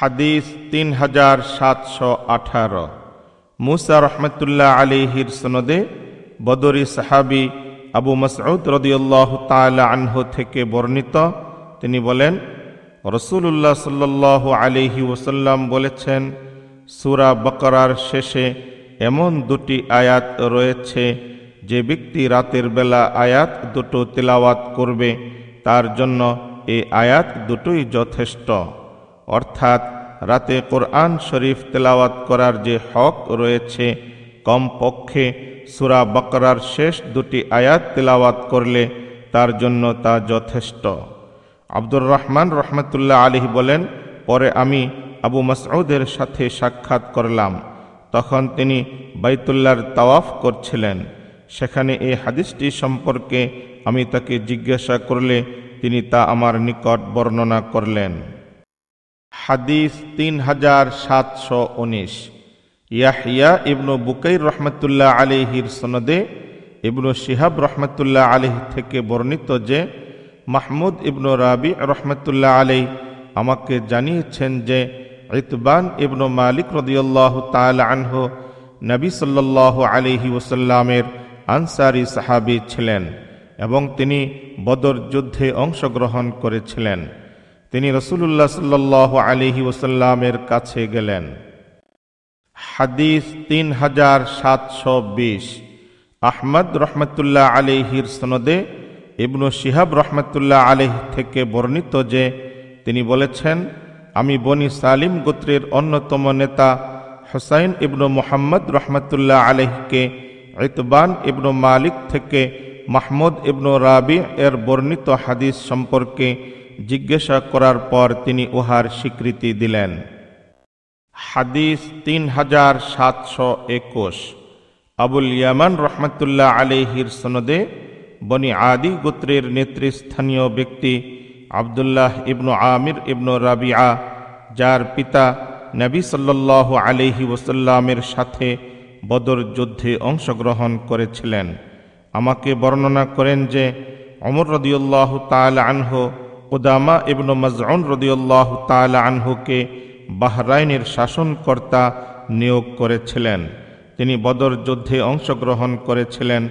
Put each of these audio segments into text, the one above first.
হাদিস তিন হাজার সাতশো আঠারো মুসা রহমতুল্লাহ আলিহির সনদে বদরি সাহাবি আবু মসউদ রদিউল্লাহ তালা আনহ থেকে বর্ণিত তিনি বলেন রসুল্লাহ সাল্লাহ আলিহি ওসাল্লাম বলেছেন সুরা বকরার শেষে এমন দুটি আয়াত রয়েছে যে ব্যক্তি রাতের বেলা আয়াত দুটো তেলাওয়াত করবে তার জন্য এই আয়াত দুটোই যথেষ্ট অর্থাৎ রাতে কোরআন শরীফ তেলাওয়াত করার যে হক রয়েছে কমপক্ষে সুরা বকরার শেষ দুটি আয়াত তেলাওয়াত করলে তার জন্য তা যথেষ্ট আব্দুর রহমান রহমতুল্লাহ আলী বলেন পরে আমি আবু মাসউদের সাথে সাক্ষাৎ করলাম তখন তিনি বাইতুল্লার তাওয়াফ করছিলেন সেখানে এই হাদিসটি সম্পর্কে আমি তাকে জিজ্ঞাসা করলে তিনি তা আমার নিকট বর্ণনা করলেন হাদিস তিন হাজার সাতশো উনিশ ইয়াহিয়া ইবনু বুকাইর রহমতুল্লাহ আলিহির সনদে ইবনু শিহাব রহমতুল্লাহ আলিহ থেকে বর্ণিত যে মাহমুদ ইবনু রাবি রহমতুল্লাহ আলী আমাকে জানিয়েছেন যে ইতবান ইবনু মালিক রদিউল্লাহ তাল আনহ নবী সাল্লাহ আলিহি ওসাল্লামের আনসারি সাহাবি ছিলেন এবং তিনি বদর যুদ্ধে অংশগ্রহণ করেছিলেন তিনি রসুল্লাহ সাল্লাহ আলহি ওসাল্লামের কাছে গেলেন হাদিস তিন হাজার সাতশো বিশ আহমদ রহমতুল্লাহ আলিহির সনদে ইবনু শিহাব রহমতুল্লাহ আলিহ থেকে বর্ণিত যে তিনি বলেছেন আমি বনি সালিম গোত্রের অন্যতম নেতা হোসাইন ইবনু মোহাম্মদ রহমতুল্লাহ আলহকে ইতবান ইবনু মালিক থেকে মাহমুদ ইবনু রাবি এর বর্ণিত হাদিস সম্পর্কে জিজ্ঞাসা করার পর তিনি উহার স্বীকৃতি দিলেন হাদিস তিন হাজার সাতশো একুশ আবুল ইয়ামান রহমতুল্লাহ আলিহির সনদে বনি আদি গোত্রের নেতৃস্থানীয় ব্যক্তি আবদুল্লাহ ইবনু আমির ইবনু রাবিয়া যার পিতা নবী সাল্লাহ আলিহি ওসাল্লামের সাথে বদর যুদ্ধে অংশগ্রহণ করেছিলেন আমাকে বর্ণনা করেন যে অমর রদিউল্লাহ তাল আনহ ওদামা ইবনু মজউন রদিউল্লাহ তালা আনহুকে বাহরাইনের শাসনকর্তা নিয়োগ করেছিলেন তিনি বদর যুদ্ধে অংশগ্রহণ করেছিলেন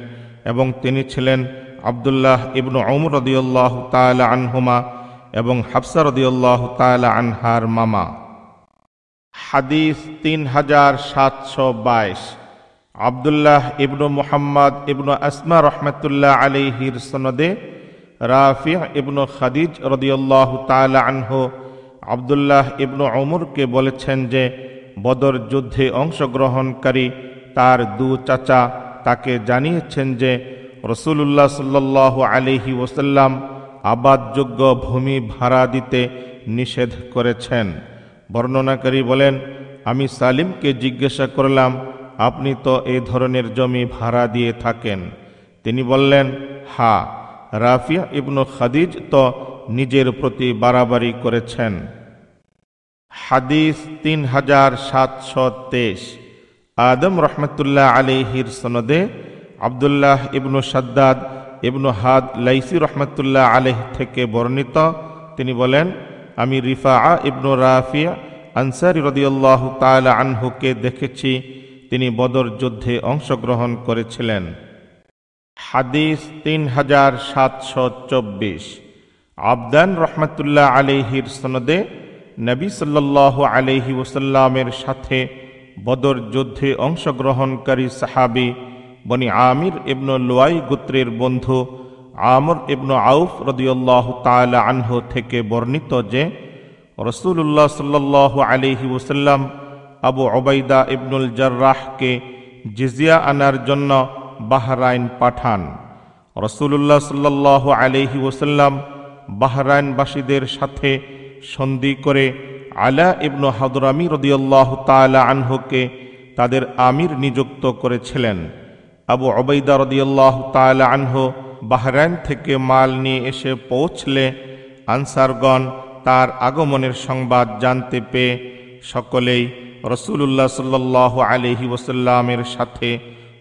এবং তিনি ছিলেন আবদুল্লাহ ইবনু অমর রদিউল্লাহ তালা আনহুমা এবং হাফসা রদিউল্লাহ তালা আনহার মামা হাদিস তিন হাজার সাতশো বাইশ আবদুল্লাহ ইবনু মুহাম্মদ ইবনু আসমা রহমতুল্লাহ আলিহির সনদে রাফিহ ইবনু খাদিজ রদিয়াল্লাহ তালা আনহ আবদুল্লাহ ইবনু অমরকে বলেছেন যে বদর যুদ্ধে অংশগ্রহণকারী তার দু চাচা তাকে জানিয়েছেন যে রসুল্লাহ সাল্লাহ আলিহি ওসাল্লাম আবাদযোগ্য ভূমি ভাড়া দিতে নিষেধ করেছেন বর্ণনাকারী বলেন আমি সালিমকে জিজ্ঞাসা করলাম আপনি তো এ ধরনের জমি ভাড়া দিয়ে থাকেন তিনি বললেন হা হ্যাঁ। রাফিয়া ইবনু খাদিজ তো নিজের প্রতি বাড়াবাড়ি করেছেন হাদিস তিন হাজার সাতশো তেইশ আদম রহমতুল্লাহ আলিহির সনদে আবদুল্লাহ ইবনু সাদ্দাদ ইবনু হাদ লাইসি রহমতুল্লাহ আলেহ থেকে বর্ণিত তিনি বলেন আমি রিফা ইবনু রাফিয়া আনসারি রদিউল্লাহ তালা আনহুকে দেখেছি তিনি বদর যুদ্ধে অংশগ্রহণ করেছিলেন হাদিস তিন হাজার সাতশো চব্বিশ আবদান রহমতুল্লাহ আলহির সনদে নবী সাল্লাহ আলহি ওসাল্লামের সাথে বদর যুদ্ধে অংশগ্রহণকারী সাহাবি বনি আমির ইবনু লোয়াই গোত্রের বন্ধু আমর ইবনু আউফ রদিউল্লাহ তালা আনহু থেকে বর্ণিত যে রসুল্লাহ সাল্লাহ আলহি ওসাল্লাম আবু ওবায়দা ইবনুল জর্রাহকে জিজিয়া আনার জন্য বাহরাইন পাঠান রসুল্লাহ সাল্লাহ আলহি ওসাল্লাম বাহরাইনবাসীদের সাথে সন্ধি করে আলা ইবনু হাদুরামি রদিয়াল্লাহ তালা আনহুকে তাদের আমির নিযুক্ত করেছিলেন আবু অবৈদা রদিয়াল্লাহ তালা আনহ বাহরাইন থেকে মাল নিয়ে এসে পৌঁছলে আনসারগণ তার আগমনের সংবাদ জানতে পেয়ে সকলেই রসুল্লাহ সাল্লাহ আলহি ওসাল্লামের সাথে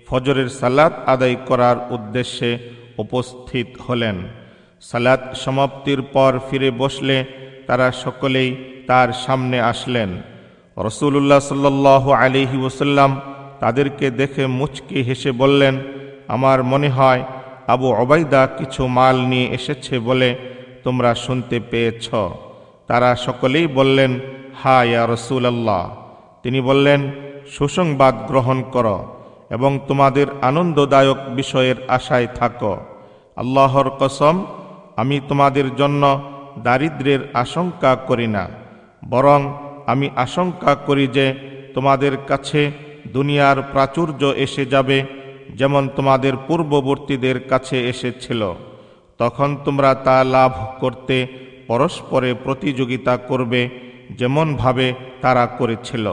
ফজরের সালাত আদায় করার উদ্দেশ্যে উপস্থিত হলেন সালাত সমাপ্তির পর ফিরে বসলে তারা সকলেই তার সামনে আসলেন রসুল্লাহ সাল্ল আলিহি ওসাল্লাম তাদেরকে দেখে মুচকি হেসে বললেন আমার মনে হয় আবু অবৈদা কিছু মাল নিয়ে এসেছে বলে তোমরা শুনতে পেয়েছ তারা সকলেই বললেন হা ইয়া রসুল আল্লাহ তিনি বললেন সুসংবাদ গ্রহণ করো এবং তোমাদের আনন্দদায়ক বিষয়ের আশায় থাকো আল্লাহর কসম আমি তোমাদের জন্য দারিদ্রের আশঙ্কা করি না বরং আমি আশঙ্কা করি যে তোমাদের কাছে দুনিয়ার প্রাচুর্য এসে যাবে যেমন তোমাদের পূর্ববর্তীদের কাছে এসেছিল তখন তোমরা তা লাভ করতে পরস্পরে প্রতিযোগিতা করবে যেমনভাবে তারা করেছিল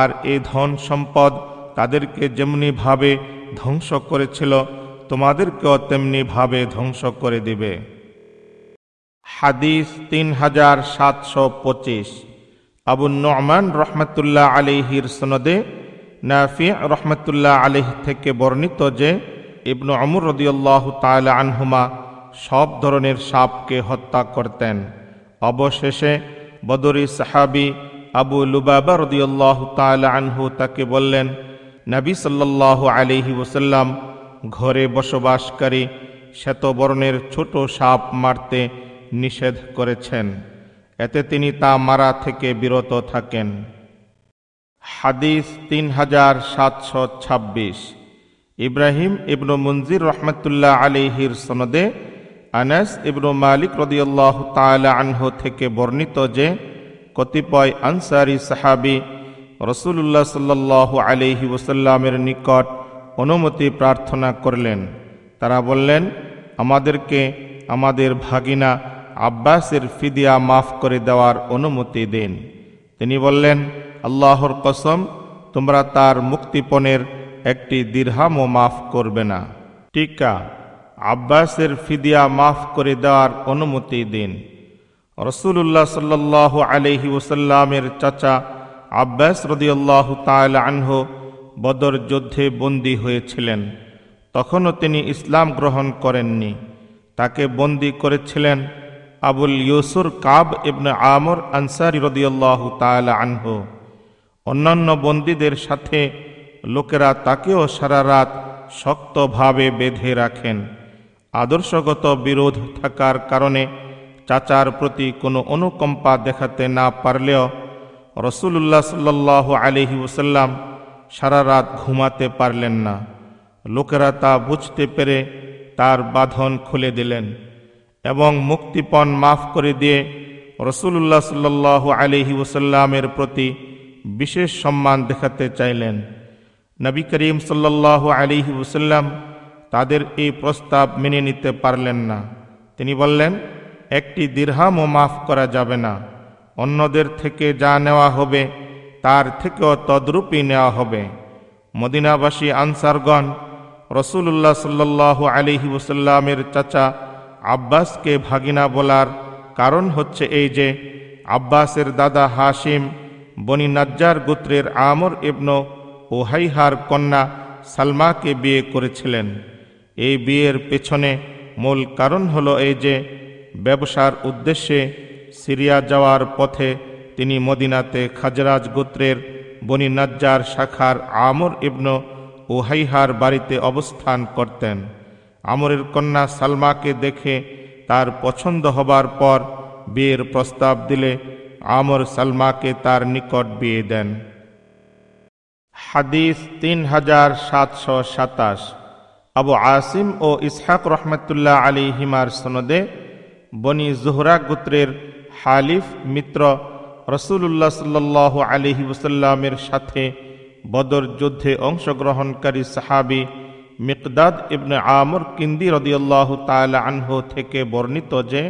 আর এ ধন সম্পদ তাদেরকে যেমনিভাবে ধ্বংস করেছিল তোমাদেরকেও তেমনিভাবে ধ্বংস করে দিবে হাদিস তিন হাজার সাতশো পঁচিশ আবু নমান রহমতুল্লাহ আলিহির সনদে নাফি রহমতুল্লাহ আলিহ থেকে বর্ণিত যে ইবনু আমর রদিউল্লাহ তাল আনহুমা সব ধরনের সাপকে হত্যা করতেন অবশেষে বদরি সাহাবি আবু লুবাবা রদিউল্লাহ তাল আনহু তাকে বললেন নাবী সাল্লাহ আলিহি ওসাল্লাম ঘরে বসবাসকারী শ্বেতবর্ণের ছোট সাপ মারতে নিষেধ করেছেন এতে তিনি তা মারা থেকে বিরত থাকেন হাদিস তিন হাজার সাতশো ছাব্বিশ ইব্রাহিম ইবনু মঞ্জির রহমতুল্লাহ আলিহির সনদে আনাস ইবনু মালিক রদিউল্লাহ তালা আনহ থেকে বর্ণিত যে কতিপয় আনসারি সাহাবি রসুল্লাহ সাল্লাহ আলিহি ওসাল্লামের নিকট অনুমতি প্রার্থনা করলেন তারা বললেন আমাদেরকে আমাদের ভাগিনা আব্বাসের ফিদিয়া মাফ করে দেওয়ার অনুমতি দিন তিনি বললেন আল্লাহর কসম তোমরা তার মুক্তিপণের একটি দীর্হামও মাফ করবে না টিকা আব্বাসের ফিদিয়া মাফ করে দেওয়ার অনুমতি দিন রসুল্লাহ সাল্লাহ আলহি ওসাল্লামের চাচা আব্বাস রদিয়াল্লাহ তাল আনহ বদর যুদ্ধে বন্দী হয়েছিলেন তখনও তিনি ইসলাম গ্রহণ করেননি তাকে বন্দী করেছিলেন আবুল ইউসুর কাব ইবনে আমর আনসারি রদিয়াল্লাহ তাল আনহ অন্যান্য বন্দীদের সাথে লোকেরা তাকেও সারা রাত শক্তভাবে বেঁধে রাখেন আদর্শগত বিরোধ থাকার কারণে চাচার প্রতি কোনো অনুকম্পা দেখাতে না পারলেও রসুল্লাহ সাল্লাহ আলহি ওসাল্লাম সারা রাত ঘুমাতে পারলেন না লোকেরা তা বুঝতে পেরে তার বাঁধন খুলে দিলেন এবং মুক্তিপণ মাফ করে দিয়ে রসুল্লাহ সাল্লাহ আলহি ওসাল্লামের প্রতি বিশেষ সম্মান দেখাতে চাইলেন নবী করিম সাল্লাহ আলিহি ওসাল্লাম তাদের এই প্রস্তাব মেনে নিতে পারলেন না তিনি বললেন একটি দীর্হামও মাফ করা যাবে না অন্যদের থেকে যা নেওয়া হবে তার থেকেও তদ্রূপই নেওয়া হবে মদিনাবাসী আনসারগণ রসুল্লাহ সাল্লাহ আলিহি ওসাল্লামের চাচা আব্বাসকে ভাগিনা বলার কারণ হচ্ছে এই যে আব্বাসের দাদা হাসিম বনি নাজ্জার গোত্রের আমর ইবনু ওহাইহার কন্যা সালমাকে বিয়ে করেছিলেন এই বিয়ের পেছনে মূল কারণ হলো এই যে ব্যবসার উদ্দেশ্যে সিরিয়া যাওয়ার পথে তিনি মদিনাতে খাজরাজ গোত্রের বনি নাজ্জার শাখার আমর ইবনু ওহাইহার বাড়িতে অবস্থান করতেন আমরের কন্যা সালমাকে দেখে তার পছন্দ হবার পর বিয়ের প্রস্তাব দিলে আমর সালমাকে তার নিকট বিয়ে দেন হাদিস তিন হাজার সাতশো সাতাশ আবু আসিম ও ইসহাক রহমতুল্লাহ আলী হিমার সনদে বনি জোহরা গোত্রের হালিফ মিত্র রসুল্লাহ সাল্লাহ আলহি ওসাল্লামের সাথে বদর যুদ্ধে অংশগ্রহণকারী সাহাবি মিকদাদ ইবনে আমর কিন্দি রদিয়াল্লাহ তালা আনহ থেকে বর্ণিত যে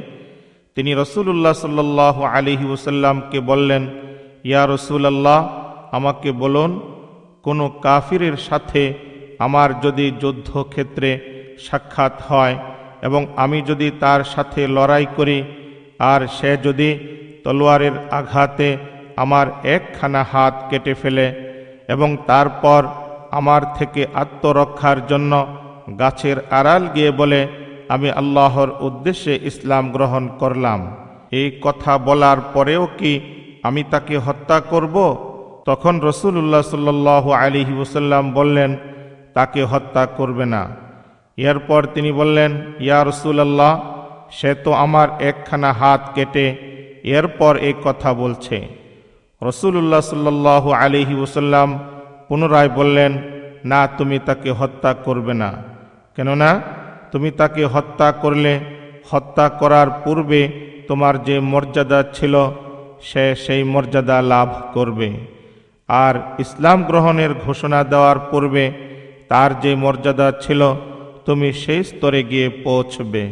তিনি রসুল্লাহ সাল্লাহ আলহি ওসাল্লামকে বললেন ইয়া রসুলাল্লাহ আমাকে বলুন কোনো কাফিরের সাথে আমার যদি যুদ্ধক্ষেত্রে সাক্ষাৎ হয় এবং আমি যদি তার সাথে লড়াই করি আর সে যদি তলোয়ারের আঘাতে আমার একখানা হাত কেটে ফেলে এবং তারপর আমার থেকে আত্মরক্ষার জন্য গাছের আড়াল গিয়ে বলে আমি আল্লাহর উদ্দেশ্যে ইসলাম গ্রহণ করলাম এই কথা বলার পরেও কি আমি তাকে হত্যা করব তখন রসুল্লাহ সাল্লাহ আলিহি ওসাল্লাম বললেন তাকে হত্যা করবে না এরপর তিনি বললেন ইয়া রসুলাল্লাহ সে তো আমার একখানা হাত কেটে এরপর এই কথা বলছে রসুল্লাহ সাল্লাহ আলিহি ওসাল্লাম পুনরায় বললেন না তুমি তাকে হত্যা করবে না কেননা তুমি তাকে হত্যা করলে হত্যা করার পূর্বে তোমার যে মর্যাদা ছিল সে সেই মর্যাদা লাভ করবে আর ইসলাম গ্রহণের ঘোষণা দেওয়ার পূর্বে তার যে মর্যাদা ছিল তুমি সেই স্তরে গিয়ে পৌঁছবে